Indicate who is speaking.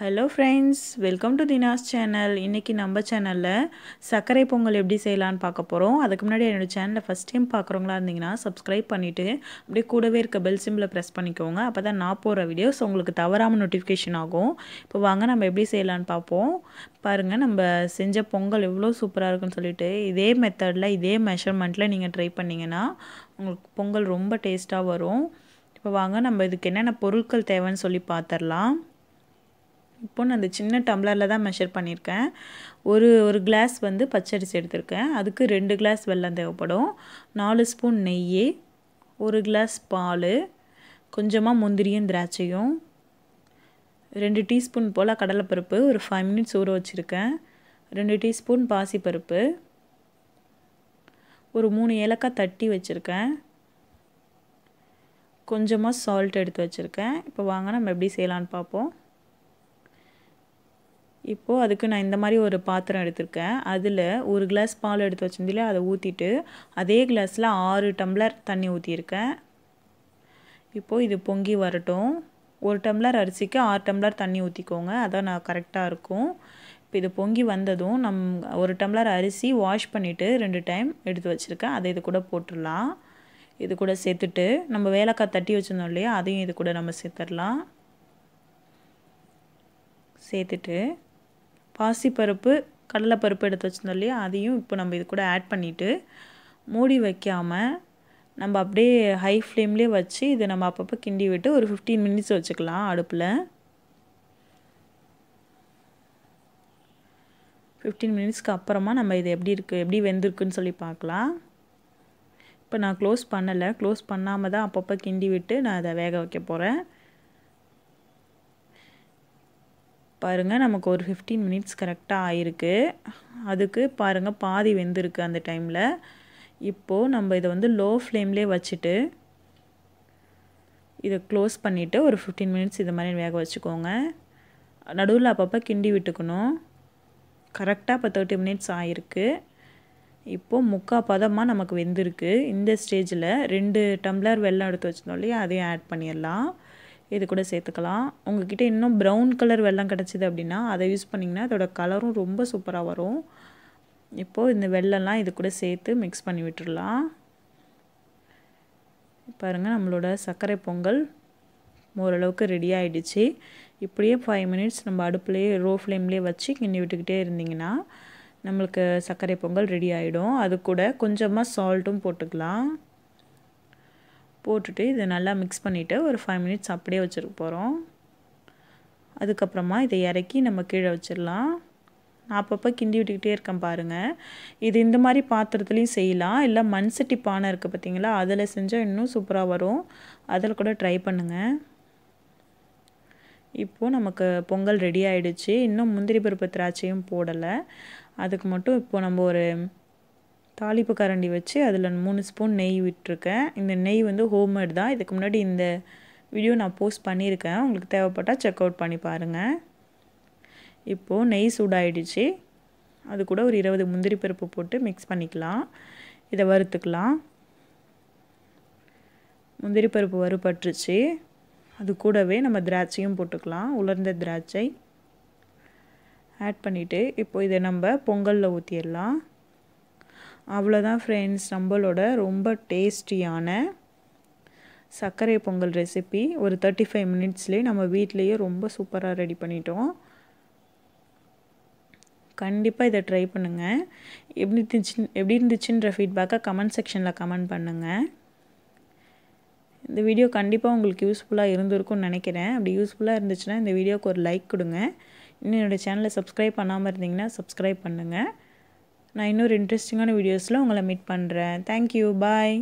Speaker 1: hello friends welcome to Dhina's channel இன்றைக்கி நம்ம சேனலில் சர்க்கரை பொங்கல் எப்படி செய்யலான்னு பார்க்க போகிறோம் அதுக்கு முன்னாடி என்னோடய சேனலில் ஃபஸ்ட் டைம் பார்க்குறவங்களா இருந்தீங்கன்னா சப்ஸ்கிரைப் பண்ணிவிட்டு அப்படியே கூடவே இருக்க பெல் சிம்பிளை ப்ரெஸ் பண்ணிக்கோங்க அப்போ தான் நான் போகிற வீடியோஸ் உங்களுக்கு தவறாமல் நோட்டிஃபிகேஷன் ஆகும் இப்போ வாங்க நம்ம எப்படி செய்யலான்னு பார்ப்போம் பாருங்கள் நம்ம செஞ்ச பொங்கல் எவ்வளோ சூப்பராக இருக்குன்னு சொல்லிட்டு இதே மெத்தடில் இதே மெஷர்மெண்ட்டில் நீங்கள் ட்ரை பண்ணிங்கன்னா உங்களுக்கு பொங்கல் ரொம்ப டேஸ்ட்டாக வரும் இப்போ வாங்க நம்ம இதுக்கு என்னென்ன பொருட்கள் தேவைன்னு சொல்லி பார்த்துடலாம் இப்போ நான் அந்த சின்ன டம்ளரில் தான் மெஷர் பண்ணியிருக்கேன் ஒரு ஒரு கிளாஸ் வந்து பச்சரிசி எடுத்திருக்கேன் அதுக்கு ரெண்டு கிளாஸ் வெள்ளம் தேவைப்படும் நாலு ஸ்பூன் நெய் ஒரு கிளாஸ் பால் கொஞ்சமாக முந்திரியும் திராட்சையும் ரெண்டு டீஸ்பூன் போல் கடலைப்பருப்பு ஒரு ஃபைவ் மினிட்ஸ் ஊற வச்சுருக்கேன் ரெண்டு டீஸ்பூன் பாசிப்பருப்பு ஒரு மூணு ஏலக்காய் தட்டி வச்சுருக்கேன் கொஞ்சமாக சால்ட் எடுத்து வச்சுருக்கேன் இப்போ வாங்க நம்ம எப்படி செய்யலான்னு பார்ப்போம் இப்போது அதுக்கு நான் இந்த மாதிரி ஒரு பாத்திரம் எடுத்திருக்கேன் அதில் ஒரு கிளாஸ் பால் எடுத்து வச்சிருந்தில அதை ஊற்றிட்டு அதே கிளாஸில் ஆறு டம்ளர் தண்ணி ஊற்றியிருக்கேன் இப்போது இது பொங்கி வரட்டும் ஒரு டம்ளர் அரிசிக்கு ஆறு டம்ளர் தண்ணி ஊற்றிக்கோங்க அதான் நான் கரெக்டாக இருக்கும் இப்போ இது பொங்கி வந்ததும் நம் ஒரு டம்ளர் அரிசி வாஷ் பண்ணிவிட்டு ரெண்டு டைம் எடுத்து வச்சுருக்கேன் அதை இது கூட போட்டுடலாம் இது கூட சேர்த்துட்டு நம்ம வேலைக்காய் தட்டி வச்சுருந்தோம் இல்லையா அதையும் இது கூட நம்ம சேர்த்துடலாம் சேர்த்துட்டு பாசிப்பருப்பு கடலைப்பருப்பு எடுத்து வச்சுருந்தோம் இல்லையா அதையும் இப்போ நம்ம இது கூட ஆட் பண்ணிவிட்டு மூடி வைக்காமல் நம்ம அப்படியே ஹை ஃப்ளேம்லேயே வச்சு இதை நம்ம அப்பப்போ கிண்டி விட்டு ஒரு ஃபிஃப்டீன் மினிட்ஸ் வச்சுக்கலாம் அடுப்பில் ஃபிஃப்டீன் மினிட்ஸ்க்கு அப்புறமா நம்ம இது எப்படி இருக்குது எப்படி வெந்திருக்குன்னு சொல்லி பார்க்கலாம் இப்போ நான் க்ளோஸ் பண்ணலை க்ளோஸ் பண்ணாமல் தான் அப்பப்போ கிண்டி விட்டு நான் அதை வேக வைக்க போகிறேன் பாருங்கள் நமக்கு ஒரு ஃபிஃப்டீன் மினிட்ஸ் கரெக்டாக ஆயிருக்கு அதுக்கு பாருங்கள் பாதி வெந்திருக்கு அந்த டைமில் இப்போது நம்ம இதை வந்து லோ ஃப்ளேம்லே வச்சுட்டு இதை க்ளோஸ் பண்ணிவிட்டு ஒரு ஃபிஃப்டீன் மினிட்ஸ் இது மாதிரி வேக வச்சுக்கோங்க நடுவில் அப்பப்போ கிண்டி விட்டுக்கணும் கரெக்டாக இப்போ தேர்ட்டி மினிட்ஸ் ஆகிருக்கு இப்போது முக்கால் பதமாக நமக்கு வெந்திருக்கு இந்த ஸ்டேஜில் ரெண்டு டம்ளர் வெள்ளம் எடுத்து வச்சுருந்தோம் இல்லையா அதையும் ஆட் பண்ணிடலாம் இது கூட சேர்த்துக்கலாம் உங்ககிட்ட இன்னும் ப்ரௌன் கலர் வெள்ளம் கிடச்சிது அப்படின்னா அதை யூஸ் பண்ணிங்கன்னா அதோடய கலரும் ரொம்ப சூப்பராக வரும் இப்போது இந்த வெள்ளம்லாம் இது கூட சேர்த்து மிக்ஸ் பண்ணி விட்டுடலாம் பாருங்கள் நம்மளோட சர்க்கரை பொங்கல் ஓரளவுக்கு ரெடி ஆகிடுச்சு இப்படியே ஃபைவ் மினிட்ஸ் நம்ம அடுப்புலேயே ரோ ஃப்ளேம்லேயே வச்சு கிண்டி விட்டுக்கிட்டே இருந்தீங்கன்னா நம்மளுக்கு சர்க்கரை பொங்கல் ரெடி ஆகிடும் அது கூட கொஞ்சமாக சால்ட்டும் போட்டுக்கலாம் போட்டுட்டு இதை நல்லா மிக்ஸ் பண்ணிவிட்டு ஒரு ஃபைவ் மினிட்ஸ் அப்படியே வச்சுருக்க போகிறோம் அதுக்கப்புறமா இதை இறக்கி நம்ம கீழே வச்சிடலாம் நான் அப்பப்போ கிண்டி விட்டுக்கிட்டே இருக்கேன் பாருங்கள் இது இந்த மாதிரி பாத்திரத்துலேயும் செய்யலாம் இல்லை மண் சட்டி பானை இருக்குது பார்த்தீங்களா அதில் செஞ்சால் இன்னும் சூப்பராக வரும் அதில் கூட ட்ரை பண்ணுங்கள் இப்போது நமக்கு பொங்கல் ரெடி ஆகிடுச்சு இன்னும் முந்திரி பருப்பு திராட்சையும் போடலை அதுக்கு மட்டும் இப்போது நம்ம ஒரு தாளிப்பு கரண்டி வச்சு அதில் மூணு ஸ்பூன் நெய் விட்டுருக்கேன் இந்த நெய் வந்து ஹோம்மேட் தான் இதுக்கு முன்னாடி இந்த வீடியோ நான் போஸ்ட் பண்ணியிருக்கேன் உங்களுக்கு தேவைப்பட்டால் செக் அவுட் பண்ணி பாருங்கள் இப்போது நெய் சூடாயிடுச்சு அது கூட ஒரு இருபது முந்திரி பருப்பு போட்டு மிக்ஸ் பண்ணிக்கலாம் இதை வறுத்துக்கலாம் முந்திரி பருப்பு வறுபட்டுருச்சு அது கூடவே நம்ம திராட்சையும் போட்டுக்கலாம் உலர்ந்த திராட்சை ஆட் பண்ணிவிட்டு இப்போ இதை நம்ம பொங்கலில் ஊற்றிடலாம் அவ்வளோதான் ஃப்ரெண்ட்ஸ் நம்மளோட ரொம்ப டேஸ்டியான சர்க்கரை பொங்கல் ரெசிபி ஒரு தேர்ட்டி ஃபைவ் மினிட்ஸ்லேயே நம்ம வீட்லேயே ரொம்ப சூப்பராக ரெடி பண்ணிட்டோம் கண்டிப்பாக இதை ட்ரை பண்ணுங்கள் எப்படி இருந்துச்சு எப்படி இருந்துச்சுன்ற ஃபீட்பேக்கை கமெண்ட் செக்ஷனில் கமெண்ட் பண்ணுங்கள் இந்த வீடியோ கண்டிப்பாக உங்களுக்கு யூஸ்ஃபுல்லாக இருந்திருக்கும்னு நினைக்கிறேன் அப்படி யூஸ்ஃபுல்லாக இருந்துச்சுன்னா இந்த வீடியோவுக்கு ஒரு லைக் கொடுங்க இன்னும் என்னோடய சேனலை சப்ஸ்கிரைப் பண்ணாமல் இருந்தீங்கன்னா சப்ஸ்கிரைப் பண்ணுங்கள் நான் இன்னொரு இன்ட்ரெஸ்டிங்கான வீடியோஸில் உங்களை மீட் பண்ணுறேன் தேங்க்யூ பாய்